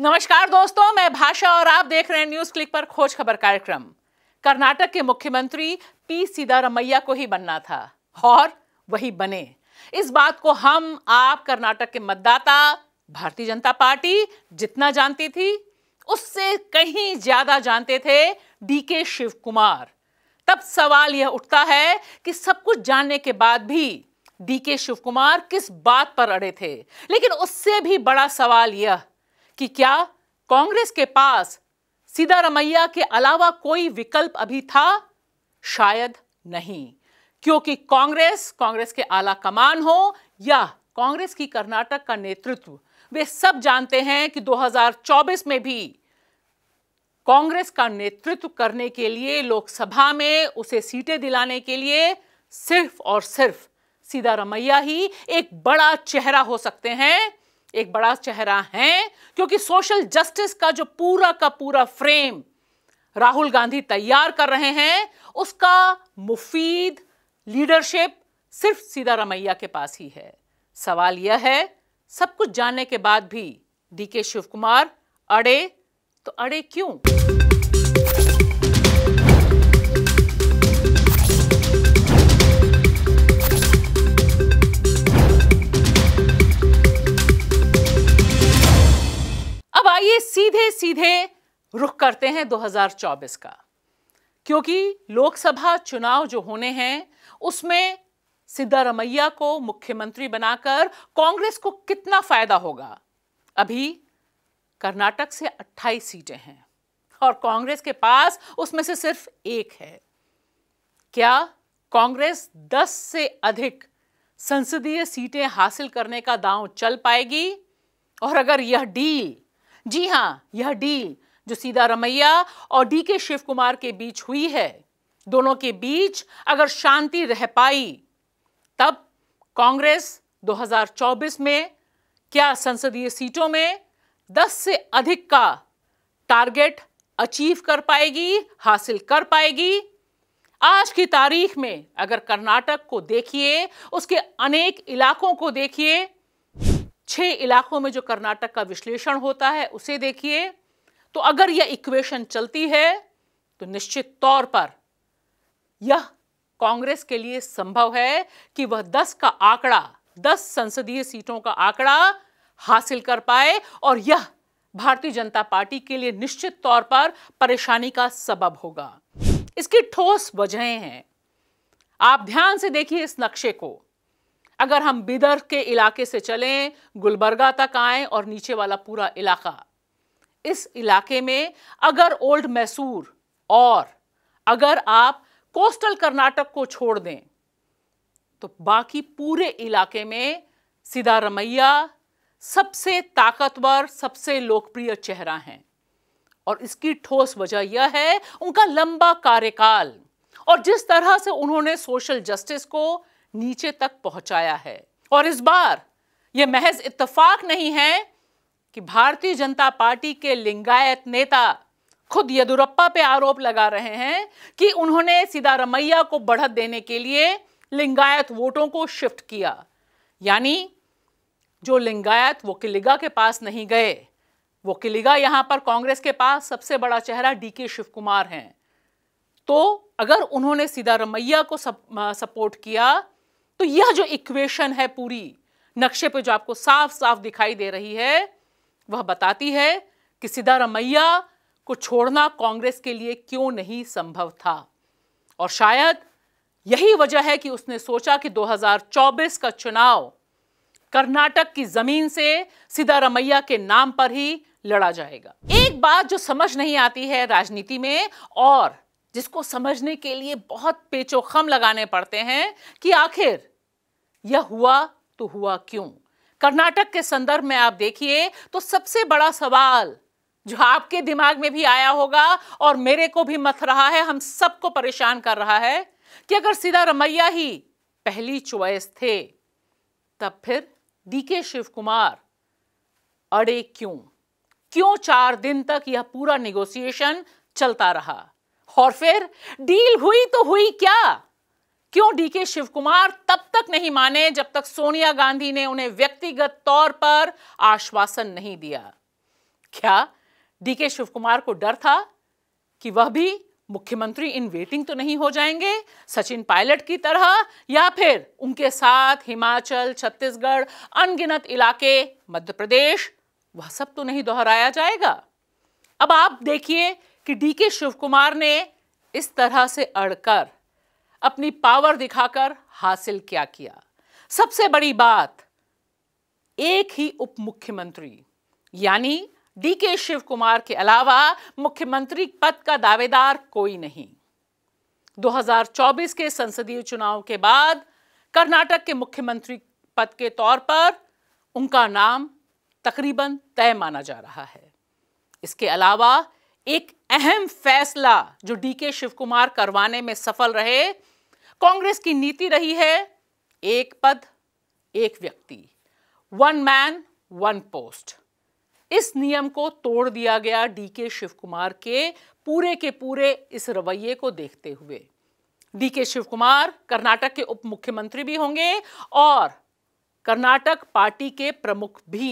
नमस्कार दोस्तों मैं भाषा और आप देख रहे हैं न्यूज क्लिक पर खोज खबर कार्यक्रम कर्नाटक के मुख्यमंत्री पी सीतारमैया को ही बनना था और वही बने इस बात को हम आप कर्नाटक के मतदाता भारतीय जनता पार्टी जितना जानती थी उससे कहीं ज्यादा जानते थे डीके शिव कुमार तब सवाल यह उठता है कि सब कुछ जानने के बाद भी डीके शिव कुमार किस बात पर अड़े थे लेकिन उससे भी बड़ा सवाल यह कि क्या कांग्रेस के पास सीधारमैया के अलावा कोई विकल्प अभी था शायद नहीं क्योंकि कांग्रेस कांग्रेस के आला कमान हो या कांग्रेस की कर्नाटक का नेतृत्व वे सब जानते हैं कि 2024 में भी कांग्रेस का नेतृत्व करने के लिए लोकसभा में उसे सीटें दिलाने के लिए सिर्फ और सिर्फ सीधारमैया ही एक बड़ा चेहरा हो सकते हैं एक बड़ा चेहरा हैं क्योंकि सोशल जस्टिस का जो पूरा का पूरा फ्रेम राहुल गांधी तैयार कर रहे हैं उसका मुफीद लीडरशिप सिर्फ रमैया के पास ही है सवाल यह है सब कुछ जानने के बाद भी डीके शिव कुमार अड़े तो अड़े क्यों रुख करते हैं 2024 का क्योंकि लोकसभा चुनाव जो होने हैं उसमें सिद्धारमैया को मुख्यमंत्री बनाकर कांग्रेस को कितना फायदा होगा अभी कर्नाटक से 28 सीटें हैं और कांग्रेस के पास उसमें से सिर्फ एक है क्या कांग्रेस 10 से अधिक संसदीय सीटें हासिल करने का दांव चल पाएगी और अगर यह डील जी हां यह डील जो सीधा रमैया और डी के शिव कुमार के बीच हुई है दोनों के बीच अगर शांति रह पाई तब कांग्रेस 2024 में क्या संसदीय सीटों में 10 से अधिक का टारगेट अचीव कर पाएगी हासिल कर पाएगी आज की तारीख में अगर कर्नाटक को देखिए उसके अनेक इलाकों को देखिए छह इलाकों में जो कर्नाटक का विश्लेषण होता है उसे देखिए तो अगर यह इक्वेशन चलती है तो निश्चित तौर पर यह कांग्रेस के लिए संभव है कि वह 10 का आंकड़ा 10 संसदीय सीटों का आंकड़ा हासिल कर पाए और यह भारतीय जनता पार्टी के लिए निश्चित तौर पर परेशानी का सबब होगा इसकी ठोस वजहें हैं आप ध्यान से देखिए इस नक्शे को अगर हम बिदर के इलाके से चलें गुलबर्गा तक आए और नीचे वाला पूरा इलाका इस इलाके में अगर ओल्ड मैसूर और अगर आप कोस्टल कर्नाटक को छोड़ दें तो बाकी पूरे इलाके में सिदारमैया सबसे ताकतवर सबसे लोकप्रिय चेहरा हैं और इसकी ठोस वजह यह है उनका लंबा कार्यकाल और जिस तरह से उन्होंने सोशल जस्टिस को नीचे तक पहुंचाया है और इस बार यह महज इत्तफाक नहीं है कि भारतीय जनता पार्टी के लिंगायत नेता खुद येदुरप्पा पे आरोप लगा रहे हैं कि उन्होंने सिद्धारमैया को बढ़त देने के लिए लिंगायत वोटों को शिफ्ट किया यानी जो लिंगायत वो किलिगा के पास नहीं गए वो किलिगा यहां पर कांग्रेस के पास सबसे बड़ा चेहरा डी के शिव कुमार हैं तो अगर उन्होंने सिद्धारमैया को सप, सपोर्ट किया तो यह जो इक्वेशन है पूरी नक्शे पे जो आपको साफ साफ दिखाई दे रही है वह बताती है कि सिद्धारमैया को छोड़ना कांग्रेस के लिए क्यों नहीं संभव था और शायद यही वजह है कि उसने सोचा कि 2024 का चुनाव कर्नाटक की जमीन से सिद्धारमैया के नाम पर ही लड़ा जाएगा एक बात जो समझ नहीं आती है राजनीति में और जिसको समझने के लिए बहुत पेचोखम लगाने पड़ते हैं कि आखिर यह हुआ तो हुआ क्यों कर्नाटक के संदर्भ में आप देखिए तो सबसे बड़ा सवाल जो आपके दिमाग में भी आया होगा और मेरे को भी मत रहा है हम सबको परेशान कर रहा है कि अगर सिद्धारमैया ही पहली चॉइस थे तब फिर डीके शिव कुमार अड़े क्यों क्यों चार दिन तक यह पूरा निगोसिएशन चलता रहा और फिर डील हुई तो हुई क्या क्यों डीके शिवकुमार तब तक नहीं माने जब तक सोनिया गांधी ने उन्हें व्यक्तिगत तौर पर आश्वासन नहीं दिया क्या डीके शिवकुमार को डर था कि वह भी मुख्यमंत्री इन वेटिंग तो नहीं हो जाएंगे सचिन पायलट की तरह या फिर उनके साथ हिमाचल छत्तीसगढ़ अनगिनत इलाके मध्य प्रदेश वह सब तो नहीं दोहराया जाएगा अब आप देखिए कि डीके शिवकुमार ने इस तरह से अड़कर अपनी पावर दिखाकर हासिल क्या किया सबसे बड़ी बात एक ही उप मुख्यमंत्री यानी डी के शिव कुमार के अलावा मुख्यमंत्री पद का दावेदार कोई नहीं 2024 के संसदीय चुनाव के बाद कर्नाटक के मुख्यमंत्री पद के तौर पर उनका नाम तकरीबन तय माना जा रहा है इसके अलावा एक अहम फैसला जो डी के शिव कुमार करवाने में सफल रहे कांग्रेस की नीति रही है एक पद एक व्यक्ति वन मैन वन पोस्ट इस नियम को तोड़ दिया गया डीके शिव कुमार के पूरे के पूरे इस रवैये को देखते हुए डीके शिव कुमार कर्नाटक के उप मुख्यमंत्री भी होंगे और कर्नाटक पार्टी के प्रमुख भी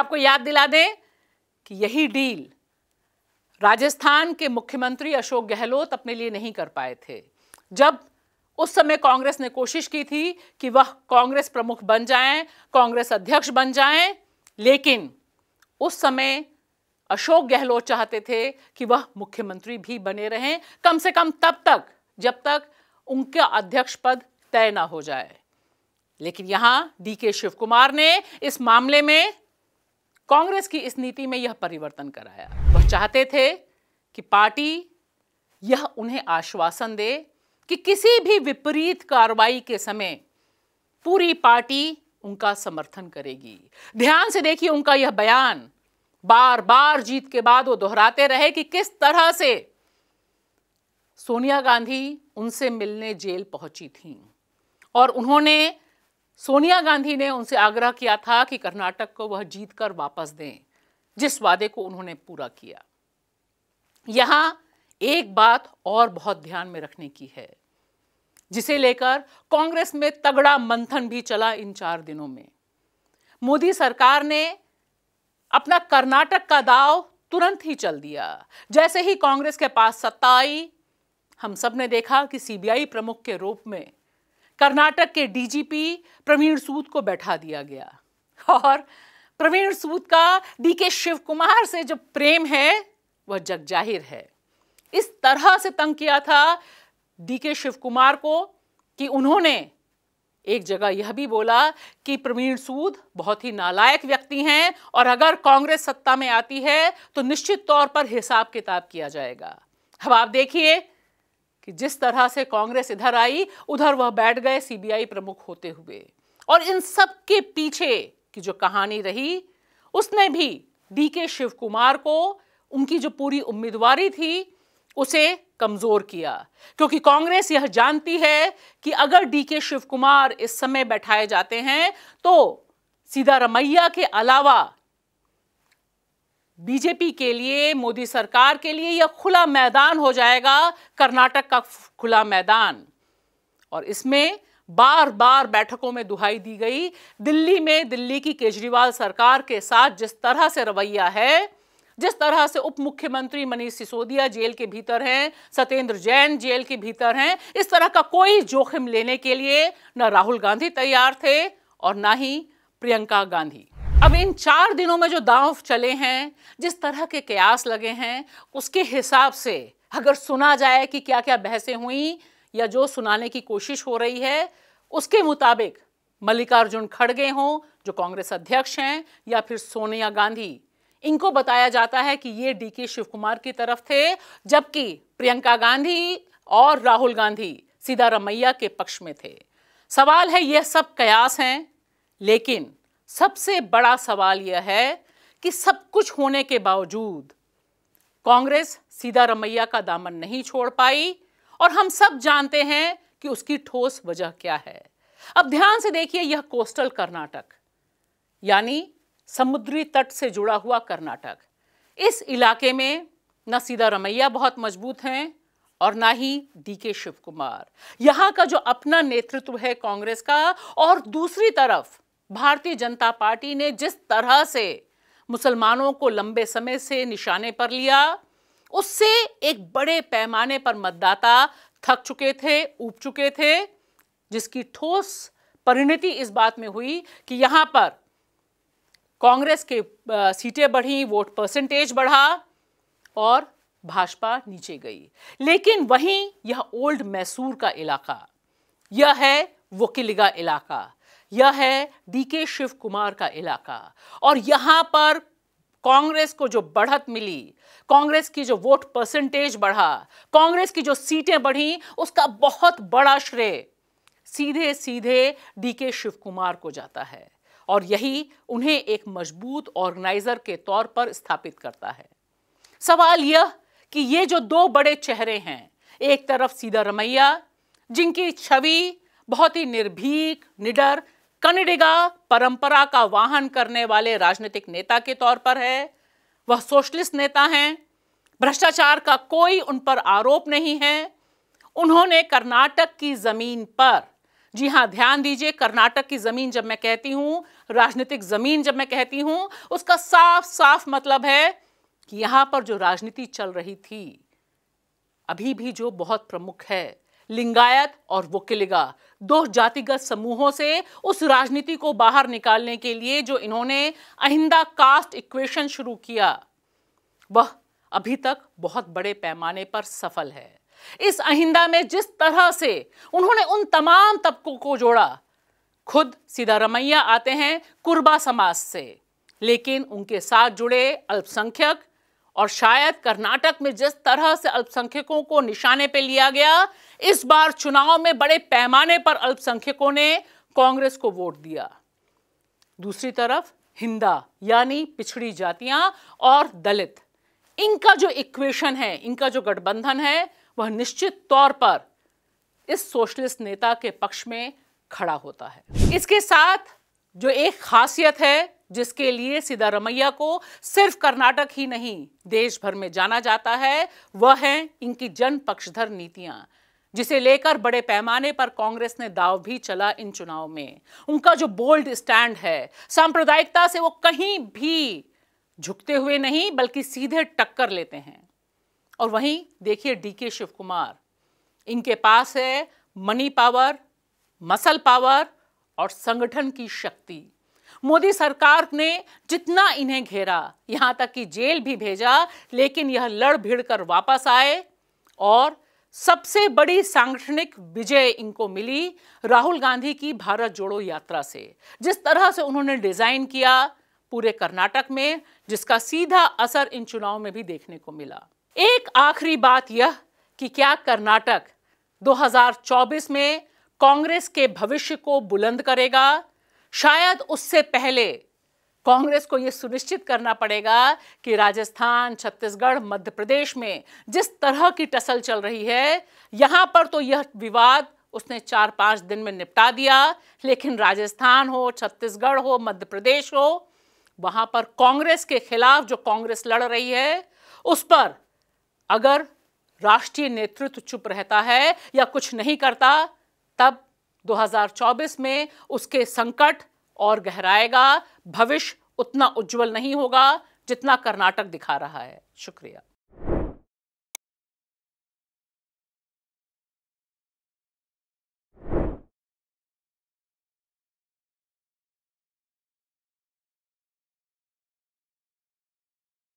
आपको याद दिला दें कि यही डील राजस्थान के मुख्यमंत्री अशोक गहलोत अपने लिए नहीं कर पाए थे जब उस समय कांग्रेस ने कोशिश की थी कि वह कांग्रेस प्रमुख बन जाएं, कांग्रेस अध्यक्ष बन जाएं, लेकिन उस समय अशोक गहलोत चाहते थे कि वह मुख्यमंत्री भी बने रहें कम से कम तब तक जब तक उनका अध्यक्ष पद तय ना हो जाए लेकिन यहां डी के शिव कुमार ने इस मामले में कांग्रेस की इस नीति में यह परिवर्तन कराया वह चाहते थे कि पार्टी यह उन्हें आश्वासन दे कि किसी भी विपरीत कार्रवाई के समय पूरी पार्टी उनका समर्थन करेगी ध्यान से देखिए उनका यह बयान बार बार जीत के बाद वो दोहराते रहे कि किस तरह से सोनिया गांधी उनसे मिलने जेल पहुंची थी और उन्होंने सोनिया गांधी ने उनसे आग्रह किया था कि कर्नाटक को वह जीत कर वापस दें जिस वादे को उन्होंने पूरा किया यहां एक बात और बहुत ध्यान में रखने की है जिसे लेकर कांग्रेस में तगड़ा मंथन भी चला इन चार दिनों में मोदी सरकार ने अपना कर्नाटक का दाव तुरंत ही चल दिया जैसे ही कांग्रेस के पास सत्ता आई हम सब ने देखा कि सीबीआई प्रमुख के रूप में कर्नाटक के डीजीपी प्रवीण सूद को बैठा दिया गया और प्रवीण सूद का डीके शिव कुमार से जो प्रेम है वह जगजाहिर है इस तरह से तंग किया था डीके शिव कुमार को कि उन्होंने एक जगह यह भी बोला कि प्रवीण सूद बहुत ही नालायक व्यक्ति हैं और अगर कांग्रेस सत्ता में आती है तो निश्चित तौर पर हिसाब किताब किया जाएगा अब आप देखिए कि जिस तरह से कांग्रेस इधर आई उधर वह बैठ गए सीबीआई प्रमुख होते हुए और इन सब के पीछे की जो कहानी रही उसने भी डीके शिव कुमार को उनकी जो पूरी उम्मीदवारी थी उसे कमजोर किया क्योंकि कांग्रेस यह जानती है कि अगर डी के शिव कुमार इस समय बैठाए जाते हैं तो सीधारमैया के अलावा बीजेपी के लिए मोदी सरकार के लिए यह खुला मैदान हो जाएगा कर्नाटक का खुला मैदान और इसमें बार बार बैठकों में दुहाई दी गई दिल्ली में दिल्ली की केजरीवाल सरकार के साथ जिस तरह से रवैया है जिस तरह से उप मुख्यमंत्री मनीष सिसोदिया जेल के भीतर हैं सत्येंद्र जैन जेल के भीतर हैं इस तरह का कोई जोखिम लेने के लिए न राहुल गांधी तैयार थे और ना ही प्रियंका गांधी अब इन चार दिनों में जो दांव चले हैं जिस तरह के कयास लगे हैं उसके हिसाब से अगर सुना जाए कि क्या क्या बहसें हुई या जो सुनाने की कोशिश हो रही है उसके मुताबिक मल्लिकार्जुन खड़गे हों जो कांग्रेस अध्यक्ष हैं या फिर सोनिया गांधी इनको बताया जाता है कि ये डी के शिव कुमार की तरफ थे जबकि प्रियंका गांधी और राहुल गांधी सीधारमैया के पक्ष में थे सवाल है यह सब कयास हैं लेकिन सबसे बड़ा सवाल यह है कि सब कुछ होने के बावजूद कांग्रेस रमैया का दामन नहीं छोड़ पाई और हम सब जानते हैं कि उसकी ठोस वजह क्या है अब ध्यान से देखिए यह कोस्टल कर्नाटक यानी समुद्री तट से जुड़ा हुआ कर्नाटक इस इलाके में न सीधा रमैया बहुत मजबूत हैं और ना ही डी के शिव कुमार यहाँ का जो अपना नेतृत्व है कांग्रेस का और दूसरी तरफ भारतीय जनता पार्टी ने जिस तरह से मुसलमानों को लंबे समय से निशाने पर लिया उससे एक बड़े पैमाने पर मतदाता थक चुके थे ऊब चुके थे जिसकी ठोस परिणति इस बात में हुई कि यहाँ पर कांग्रेस के सीटें बढ़ी वोट परसेंटेज बढ़ा और भाजपा नीचे गई लेकिन वहीं यह ओल्ड मैसूर का इलाका यह है वकीलगा इलाका यह है डीके शिव कुमार का इलाका और यहाँ पर कांग्रेस को जो बढ़त मिली कांग्रेस की जो वोट परसेंटेज बढ़ा कांग्रेस की जो सीटें बढ़ी उसका बहुत बड़ा श्रेय सीधे सीधे डीके शिव कुमार को जाता है और यही उन्हें एक मजबूत ऑर्गेनाइजर के तौर पर स्थापित करता है सवाल यह कि ये जो दो बड़े चेहरे हैं एक तरफ सीधा रमैया जिनकी छवि बहुत ही निर्भीक निडर कनडिगा परंपरा का वाहन करने वाले राजनीतिक नेता के तौर पर है वह सोशलिस्ट नेता हैं भ्रष्टाचार का कोई उन पर आरोप नहीं है उन्होंने कर्नाटक की जमीन पर जी हाँ ध्यान दीजिए कर्नाटक की ज़मीन जब मैं कहती हूँ राजनीतिक ज़मीन जब मैं कहती हूँ उसका साफ साफ मतलब है कि यहाँ पर जो राजनीति चल रही थी अभी भी जो बहुत प्रमुख है लिंगायत और वोकिलिगा दो जातिगत समूहों से उस राजनीति को बाहर निकालने के लिए जो इन्होंने अहिंदा कास्ट इक्वेशन शुरू किया वह अभी तक बहुत बड़े पैमाने पर सफल है इस अहिंदा में जिस तरह से उन्होंने उन तमाम तबकों को जोड़ा खुद सीधारमैया आते हैं कुर्बा समाज से लेकिन उनके साथ जुड़े अल्पसंख्यक और शायद कर्नाटक में जिस तरह से अल्पसंख्यकों को निशाने पर लिया गया इस बार चुनाव में बड़े पैमाने पर अल्पसंख्यकों ने कांग्रेस को वोट दिया दूसरी तरफ हिंदा यानी पिछड़ी जातियां और दलित इनका जो इक्वेशन है इनका जो गठबंधन है वह निश्चित तौर पर इस सोशलिस्ट नेता के पक्ष में खड़ा होता है इसके साथ जो एक खासियत है जिसके लिए सिद्धारमैया को सिर्फ कर्नाटक ही नहीं देश भर में जाना जाता है वह है इनकी जन पक्षधर नीतियां जिसे लेकर बड़े पैमाने पर कांग्रेस ने दाव भी चला इन चुनाव में उनका जो बोल्ड स्टैंड है सांप्रदायिकता से वो कहीं भी झुकते हुए नहीं बल्कि सीधे टक्कर लेते हैं और वहीं देखिए डीके शिव कुमार इनके पास है मनी पावर मसल पावर और संगठन की शक्ति मोदी सरकार ने जितना इन्हें घेरा यहां तक कि जेल भी भेजा लेकिन यह लड़ भिड़ कर वापस आए और सबसे बड़ी सांगठनिक विजय इनको मिली राहुल गांधी की भारत जोड़ो यात्रा से जिस तरह से उन्होंने डिजाइन किया पूरे कर्नाटक में जिसका सीधा असर इन चुनाव में भी देखने को मिला एक आखिरी बात यह कि क्या कर्नाटक 2024 में कांग्रेस के भविष्य को बुलंद करेगा शायद उससे पहले कांग्रेस को यह सुनिश्चित करना पड़ेगा कि राजस्थान छत्तीसगढ़ मध्य प्रदेश में जिस तरह की टसल चल रही है यहां पर तो यह विवाद उसने चार पांच दिन में निपटा दिया लेकिन राजस्थान हो छत्तीसगढ़ हो मध्य प्रदेश हो वहां पर कांग्रेस के खिलाफ जो कांग्रेस लड़ रही है उस पर अगर राष्ट्रीय नेतृत्व चुप रहता है या कुछ नहीं करता तब 2024 में उसके संकट और गहराएगा भविष्य उतना उज्जवल नहीं होगा जितना कर्नाटक दिखा रहा है शुक्रिया